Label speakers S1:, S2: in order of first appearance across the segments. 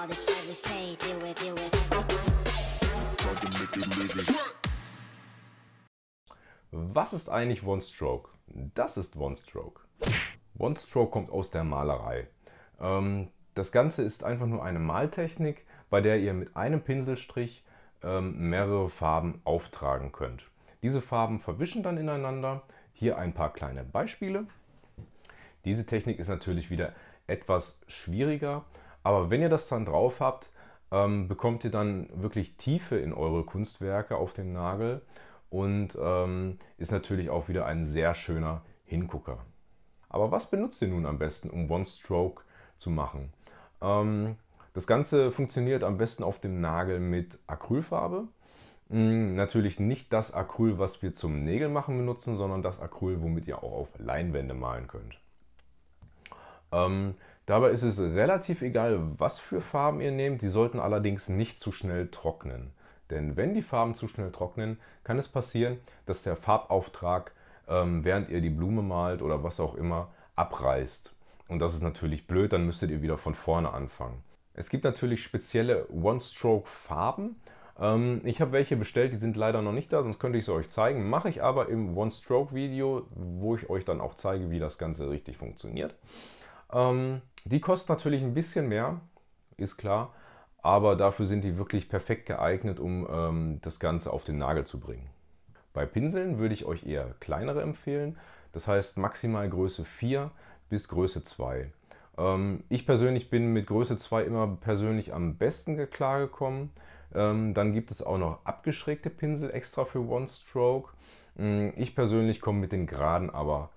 S1: all the shit we say, deal with, deal with. Was ist eigentlich One Stroke? Das ist One Stroke. One Stroke kommt aus der Malerei. Ähm, das Ganze ist einfach nur eine Maltechnik, bei der ihr mit einem Pinselstrich ähm, mehrere Farben auftragen könnt. Diese Farben verwischen dann ineinander. Hier ein paar kleine Beispiele. Diese Technik ist natürlich wieder etwas schwieriger, aber wenn ihr das dann drauf habt, ähm, bekommt ihr dann wirklich Tiefe in eure Kunstwerke auf den Nagel und ähm, ist natürlich auch wieder ein sehr schöner Hingucker. Aber was benutzt ihr nun am besten, um One-Stroke zu machen? Ähm, das Ganze funktioniert am besten auf dem Nagel mit Acrylfarbe. Hm, natürlich nicht das Acryl, was wir zum Nägelmachen benutzen, sondern das Acryl, womit ihr auch auf Leinwände malen könnt. Ähm, Dabei ist es relativ egal, was für Farben ihr nehmt, die sollten allerdings nicht zu schnell trocknen. Denn wenn die Farben zu schnell trocknen, kann es passieren, dass der Farbauftrag, ähm, während ihr die Blume malt oder was auch immer, abreißt. Und das ist natürlich blöd, dann müsstet ihr wieder von vorne anfangen. Es gibt natürlich spezielle One-Stroke-Farben. Ähm, ich habe welche bestellt, die sind leider noch nicht da, sonst könnte ich sie euch zeigen. Mache ich aber im One-Stroke-Video, wo ich euch dann auch zeige, wie das Ganze richtig funktioniert. Ähm, die kosten natürlich ein bisschen mehr, ist klar, aber dafür sind die wirklich perfekt geeignet, um ähm, das Ganze auf den Nagel zu bringen. Bei Pinseln würde ich euch eher kleinere empfehlen, das heißt maximal Größe 4 bis Größe 2. Ähm, ich persönlich bin mit Größe 2 immer persönlich am besten klargekommen. Ähm, dann gibt es auch noch abgeschrägte Pinsel extra für One Stroke. Mm, ich persönlich komme mit den geraden aber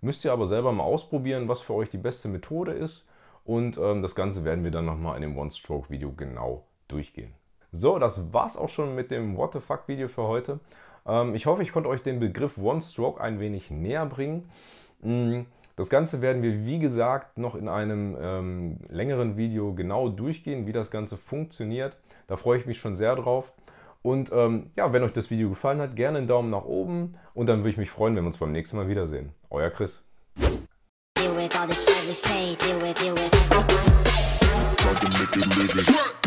S1: Müsst ihr aber selber mal ausprobieren, was für euch die beste Methode ist. Und ähm, das Ganze werden wir dann nochmal in dem One-Stroke-Video genau durchgehen. So, das war's auch schon mit dem What the Fuck-Video für heute. Ähm, ich hoffe, ich konnte euch den Begriff One-Stroke ein wenig näher bringen. Mm, das Ganze werden wir, wie gesagt, noch in einem ähm, längeren Video genau durchgehen, wie das Ganze funktioniert. Da freue ich mich schon sehr drauf. Und ähm, ja, wenn euch das Video gefallen hat, gerne einen Daumen nach oben. Und dann würde ich mich freuen, wenn wir uns beim nächsten Mal wiedersehen. Euer Chris. Deal with all the shit we say, deal with, deal with.